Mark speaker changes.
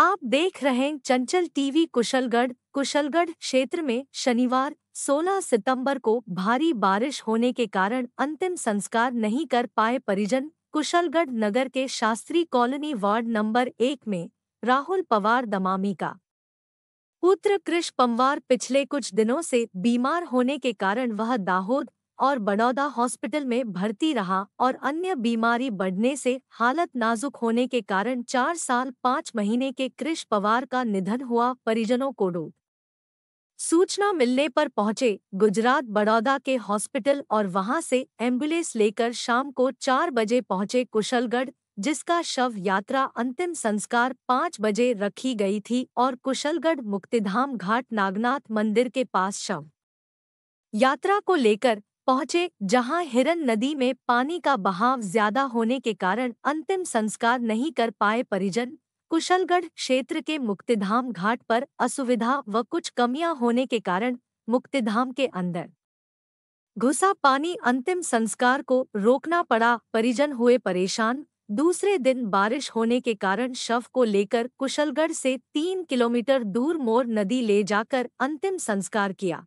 Speaker 1: आप देख रहे हैं चंचल टीवी कुशलगढ़ कुशलगढ़ क्षेत्र में शनिवार 16 सितंबर को भारी बारिश होने के कारण अंतिम संस्कार नहीं कर पाए परिजन कुशलगढ़ नगर के शास्त्री कॉलोनी वार्ड नंबर एक में राहुल पवार दमामी का पुत्र कृष पमवार पिछले कुछ दिनों से बीमार होने के कारण वह दाहोद और बड़ौदा हॉस्पिटल में भर्ती रहा और अन्य बीमारी बढ़ने से हालत नाजुक होने के कारण चार साल पाँच महीने के कृष पवार का निधन हुआ परिजनों को डूब सूचना मिलने पर पहुंचे गुजरात बड़ौदा के हॉस्पिटल और वहां से एम्बुलेंस लेकर शाम को चार बजे पहुंचे कुशलगढ़ जिसका शव यात्रा अंतिम संस्कार पाँच बजे रखी गई थी और कुशलगढ़ मुक्तिधाम घाट नागनाथ मंदिर के पास शव यात्रा को लेकर पहुंचे जहां हिरन नदी में पानी का बहाव ज्यादा होने के कारण अंतिम संस्कार नहीं कर पाए परिजन कुशलगढ़ क्षेत्र के मुक्तिधाम घाट पर असुविधा व कुछ कमियां होने के कारण मुक्तिधाम के अंदर घुसा पानी अंतिम संस्कार को रोकना पड़ा परिजन हुए परेशान दूसरे दिन बारिश होने के कारण शव को लेकर कुशलगढ़ से तीन किलोमीटर दूर मोर नदी ले जाकर अंतिम संस्कार किया